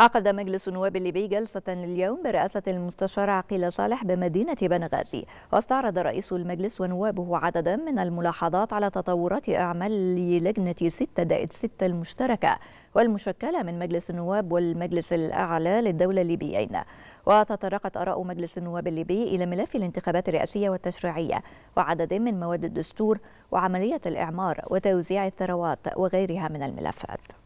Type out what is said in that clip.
عقد مجلس النواب الليبي جلسة اليوم برئاسة المستشار عقيل صالح بمدينة بنغازي واستعرض رئيس المجلس ونوابه عددا من الملاحظات على تطورات أعمال لجنة ستة دائد ستة المشتركة والمشكلة من مجلس النواب والمجلس الأعلى للدولة الليبيين وتطرقت آراء مجلس النواب الليبي إلى ملف الانتخابات الرئاسية والتشريعية وعدد من مواد الدستور وعملية الإعمار وتوزيع الثروات وغيرها من الملفات